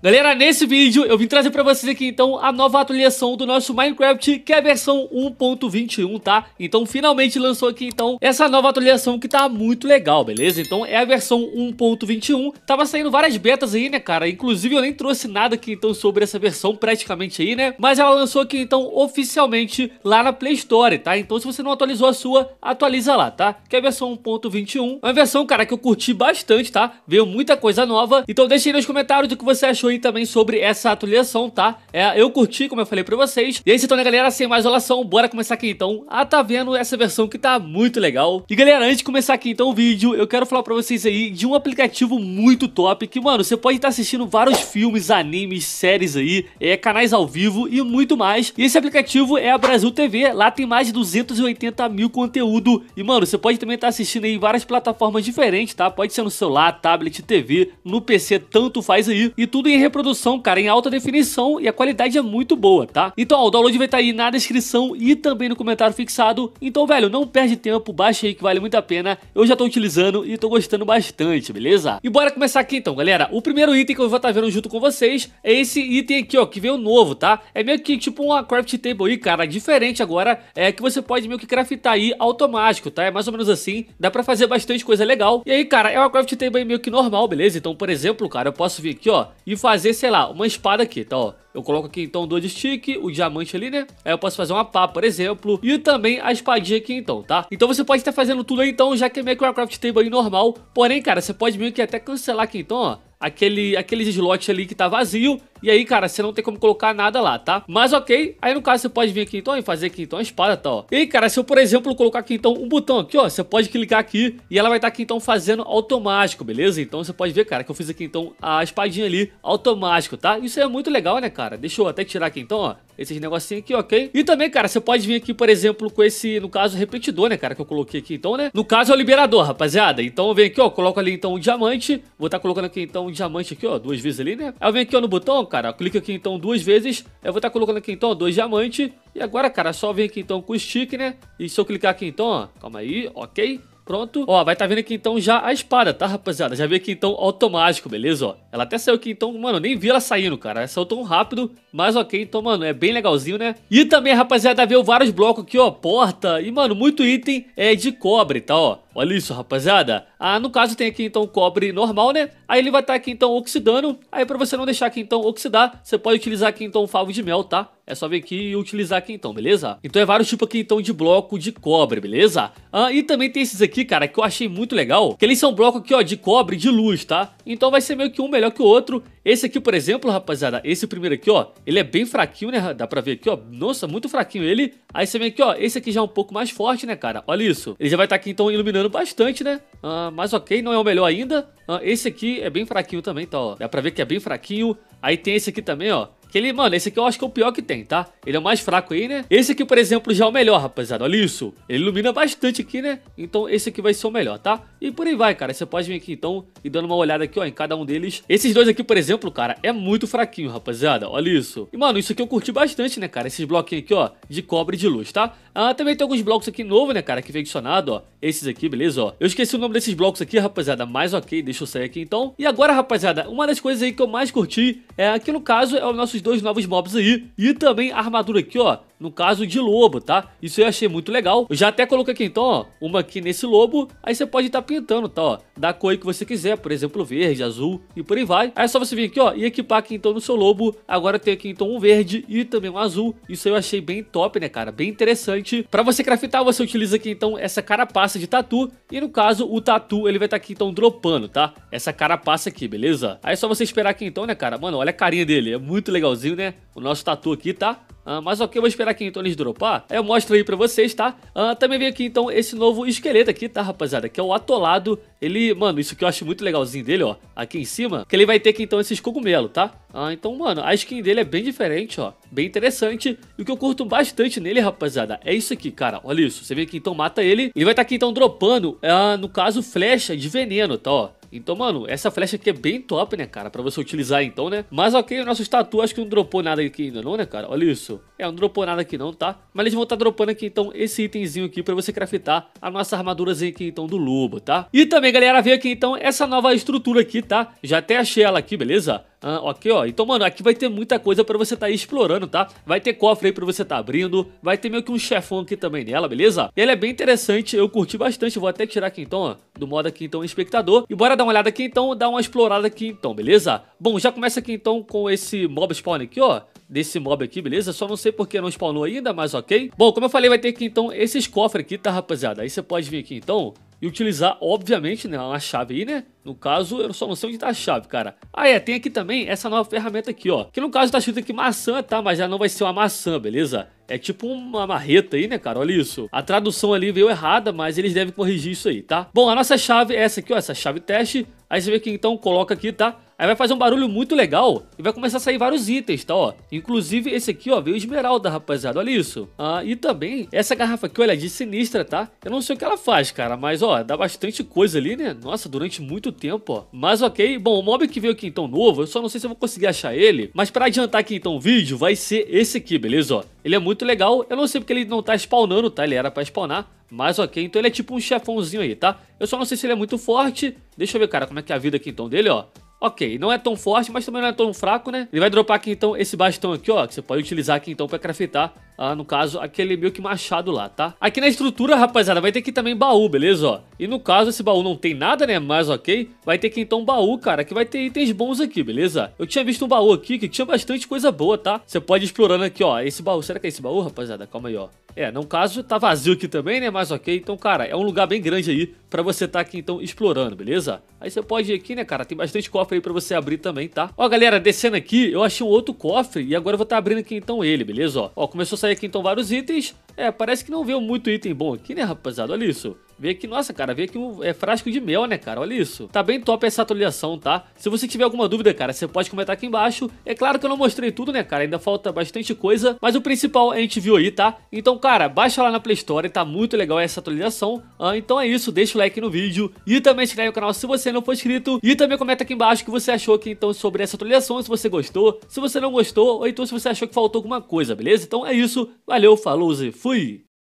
Galera, nesse vídeo eu vim trazer pra vocês aqui então a nova atualização do nosso Minecraft, que é a versão 1.21, tá? Então finalmente lançou aqui então essa nova atualização que tá muito legal, beleza? Então é a versão 1.21, tava saindo várias betas aí, né cara? Inclusive eu nem trouxe nada aqui então sobre essa versão praticamente aí, né? Mas ela lançou aqui então oficialmente lá na Play Store, tá? Então se você não atualizou a sua, atualiza lá, tá? Que é a versão 1.21, é uma versão, cara, que eu curti bastante, tá? Veio muita coisa nova, então deixa aí nos comentários o que você achou também sobre essa atualização, tá? É, eu curti, como eu falei pra vocês. E é isso então, né, galera? Sem mais enrolação, bora começar aqui então. Ah, tá vendo essa versão que tá muito legal. E galera, antes de começar aqui então o vídeo, eu quero falar pra vocês aí de um aplicativo muito top que, mano, você pode estar tá assistindo vários filmes, animes, séries aí, é, canais ao vivo e muito mais. E esse aplicativo é a Brasil TV, lá tem mais de 280 mil conteúdo. E, mano, você pode também estar tá assistindo aí em várias plataformas diferentes, tá? Pode ser no celular, tablet, TV, no PC, tanto faz aí. E tudo em reprodução, cara, em alta definição e a qualidade é muito boa, tá? Então, ó, o download vai estar tá aí na descrição e também no comentário fixado. Então, velho, não perde tempo, baixa aí que vale muito a pena. Eu já tô utilizando e tô gostando bastante, beleza? E bora começar aqui então, galera. O primeiro item que eu vou estar tá vendo junto com vocês é esse item aqui, ó, que veio novo, tá? É meio que tipo uma craft table aí, cara, diferente agora, é que você pode meio que craftar aí automático, tá? É mais ou menos assim, dá pra fazer bastante coisa legal. E aí, cara, é uma craft table meio que normal, beleza? Então, por exemplo, cara, eu posso vir aqui, ó, e fazer fazer, sei lá, uma espada aqui, tá, ó. Eu coloco aqui então o stick, o diamante ali, né? Aí eu posso fazer uma pá, por exemplo, e também a espadinha aqui então, tá? Então você pode estar fazendo tudo aí então, já que é meio que uma craft table aí normal. Porém, cara, você pode meio que até cancelar aqui então, ó aquele, aquele slot ali que tá vazio e aí, cara, você não tem como colocar nada lá, tá? Mas ok, aí no caso você pode vir aqui então e fazer aqui então a espada, tá, ó. E aí, cara, se eu, por exemplo, colocar aqui então um botão aqui, ó, você pode clicar aqui e ela vai estar tá aqui então fazendo automático, beleza? Então você pode ver, cara, que eu fiz aqui então a espadinha ali automático, tá? Isso é muito legal, né, cara? Deixa eu até tirar aqui então, ó, esses negocinhos aqui, ok? E também, cara, você pode vir aqui, por exemplo, com esse, no caso, repetidor, né, cara, que eu coloquei aqui então, né? No caso é o liberador, rapaziada. Então eu venho aqui, ó, coloco ali então um diamante, vou estar tá colocando aqui então um diamante aqui, ó, duas vezes ali, né? Aí eu venho aqui, ó, no botão, cara, clica aqui então duas vezes. Eu vou estar tá colocando aqui então dois diamantes. E agora, cara, só vem aqui então com o stick, né? E se eu clicar aqui então, ó, calma aí, ok? Pronto. Ó, vai tá vendo aqui então já a espada, tá, rapaziada? Já veio aqui então automático, beleza? Ó, ela até saiu aqui então, mano, nem vi ela saindo, cara. Ela saiu tão rápido, mas ok, então, mano, é bem legalzinho, né? E também, rapaziada, veio vários blocos aqui, ó, porta e, mano, muito item é de cobre, tá, ó. Olha isso, rapaziada. Ah, no caso tem aqui então cobre normal, né? Aí ele vai estar tá aqui então oxidando. Aí para você não deixar aqui então oxidar, você pode utilizar aqui então favo de mel, tá? É só vir aqui e utilizar aqui então, beleza? Então é vários tipos aqui então de bloco de cobre, beleza? Ah, e também tem esses aqui, cara, que eu achei muito legal. Que eles são blocos aqui, ó, de cobre de luz, tá? Então vai ser meio que um melhor que o outro. Esse aqui, por exemplo, rapaziada, esse primeiro aqui, ó, ele é bem fraquinho, né? Dá pra ver aqui, ó. Nossa, muito fraquinho ele. Aí você vem aqui, ó, esse aqui já é um pouco mais forte, né, cara? Olha isso. Ele já vai estar tá aqui, então, iluminando bastante, né? Ah, mas ok, não é o melhor ainda. Ah, esse aqui é bem fraquinho também, tá, ó. Dá pra ver que é bem fraquinho. Aí tem esse aqui também, ó. Que ele, mano, esse aqui eu acho que é o pior que tem, tá? Ele é o mais fraco aí, né? Esse aqui, por exemplo, já é o melhor, rapaziada. Olha isso. Ele ilumina bastante aqui, né? Então esse aqui vai ser o melhor, tá? E por aí vai, cara. Você pode vir aqui, então, e dando uma olhada aqui, ó, em cada um deles. Esses dois aqui, por exemplo, cara, é muito fraquinho, rapaziada. Olha isso. E, mano, isso aqui eu curti bastante, né, cara? Esses bloquinhos aqui, ó, de cobre e de luz, tá? Ah, também tem alguns blocos aqui novo, né, cara, que vem adicionado, ó. Esses aqui, beleza, ó. Eu esqueci o nome desses blocos aqui, rapaziada, mas ok, deixa eu sair aqui, então. E agora, rapaziada, uma das coisas aí que eu mais curti é aqui no caso, é o nosso esses dois novos mobs aí. E também a armadura aqui, ó, no caso de lobo, tá? Isso eu achei muito legal. Eu já até coloquei aqui então, ó, uma aqui nesse lobo, aí você pode estar tá pintando, tá, ó, da cor que você quiser, por exemplo, verde, azul e por aí vai. Aí é só você vir aqui, ó, e equipar aqui então no seu lobo. Agora tem aqui então um verde e também um azul. Isso eu achei bem top, né, cara? Bem interessante. Para você craftar, você utiliza aqui então essa carapaça de tatu e no caso o tatu, ele vai estar tá aqui então dropando, tá? Essa carapaça aqui, beleza? Aí é só você esperar aqui então, né, cara? Mano, olha a carinha dele, é muito legalzinho, né? O nosso tatu aqui, tá? Ah, mas ok, eu vou esperar aqui então eles dropar. Aí eu mostro aí pra vocês, tá? Ah, também vem aqui então esse novo esqueleto aqui, tá, rapaziada? Que é o atolado. Ele, mano, isso que eu acho muito legalzinho dele, ó. Aqui em cima. Que ele vai ter aqui então esses cogumelos, tá? Ah, então, mano, a skin dele é bem diferente, ó. Bem interessante. E o que eu curto bastante nele, rapaziada, é isso aqui, cara. Olha isso. Você vem aqui então, mata ele. Ele vai estar tá aqui então dropando, ah, no caso, flecha de veneno, tá, ó. Então, mano, essa flecha aqui é bem top, né, cara? Pra você utilizar então, né? Mas ok, o nosso estatu acho que não dropou nada aqui ainda não, né, cara? Olha isso. É, não dropou nada aqui não, tá? Mas eles vão estar tá dropando aqui então esse itemzinho aqui pra você craftar a nossa armadurazinha aqui então do lobo, tá? E também, galera, veio aqui então essa nova estrutura aqui, tá? Já até achei ela aqui, beleza? Ah, ok, ó. Então, mano, aqui vai ter muita coisa pra você tá explorando, tá? Vai ter cofre aí pra você tá abrindo. Vai ter meio que um chefão aqui também nela, beleza? E ela é bem interessante, eu curti bastante. Vou até tirar aqui então, ó, do modo aqui então espectador. E bora dar uma olhada aqui então, dar uma explorada aqui então, beleza? Bom, já começa aqui então com esse mob spawn aqui, ó desse mob aqui, beleza? Só não sei porque não spawnou ainda, mas ok. Bom, como eu falei, vai ter aqui então esses cofres aqui, tá, rapaziada? Aí você pode vir aqui então e utilizar, obviamente, né, uma chave aí, né? No caso, eu só não sei onde tá a chave, cara. Ah, é, tem aqui também essa nova ferramenta aqui, ó. Que no caso tá escrito aqui maçã, tá? Mas já não vai ser uma maçã, beleza? É tipo uma marreta aí, né, cara? Olha isso. A tradução ali veio errada, mas eles devem corrigir isso aí, tá? Bom, a nossa chave é essa aqui, ó. Essa chave teste. Aí você vê que então coloca aqui, tá? Aí vai fazer um barulho muito legal e vai começar a sair vários itens, tá? Ó, inclusive esse aqui, ó, veio esmeralda, rapaziada, olha isso. Ah, e também essa garrafa aqui, olha, é de sinistra, tá? Eu não sei o que ela faz, cara, mas ó, dá bastante coisa ali, né? Nossa, durante muito tempo, ó. Mas ok, bom, o mob que veio aqui então novo, eu só não sei se eu vou conseguir achar ele, mas pra adiantar aqui então o vídeo, vai ser esse aqui, beleza? Ó, ele é muito legal, eu não sei porque ele não tá spawnando, tá? Ele era pra spawnar, mas ok, então ele é tipo um chefãozinho aí, tá? Eu só não sei se ele é muito forte. Deixa eu ver, cara, como é que é a vida aqui então dele, ó. Ok, não é tão forte, mas também não é tão fraco, né? Ele vai dropar aqui então esse bastão aqui, ó, que você pode utilizar aqui então para craftar ah, no caso, aquele meio que Machado lá, tá? Aqui na estrutura, rapaziada, vai ter que também baú, beleza, ó? E no caso, esse baú não tem nada, né? Mas ok, vai ter que então baú, cara, que vai ter itens bons aqui, beleza? Eu tinha visto um baú aqui que tinha bastante coisa boa, tá? Você pode ir explorando aqui, ó, esse baú. Será que é esse baú, rapaziada? Calma aí, ó. É, no caso, tá vazio aqui também, né? Mas ok, então, cara, é um lugar bem grande aí pra você tá aqui, então, explorando, beleza? Aí você pode ir aqui, né, cara? Tem bastante cofre aí pra você abrir também, tá? Ó, galera, descendo aqui, eu achei um outro cofre e agora eu vou tá abrindo aqui, então, ele, beleza, ó? Ó, começou a sair sair aqui então vários itens. É, parece que não veio muito item bom aqui, né, rapaziada? Olha isso. Vê aqui, nossa, cara, vê aqui um é, frasco de mel, né, cara? Olha isso. Tá bem top essa atualização, tá? Se você tiver alguma dúvida, cara, você pode comentar aqui embaixo. É claro que eu não mostrei tudo, né, cara? Ainda falta bastante coisa, mas o principal a gente viu aí, tá? Então, cara, baixa lá na Play Store, tá muito legal essa atualização. Ah, então é isso, deixa o like no vídeo e também se inscreve no canal se você não for inscrito e também comenta aqui embaixo o que você achou aqui, então, sobre essa atualização, se você gostou, se você não gostou ou então se você achou que faltou alguma coisa, beleza? Então é isso, valeu, falou e fui!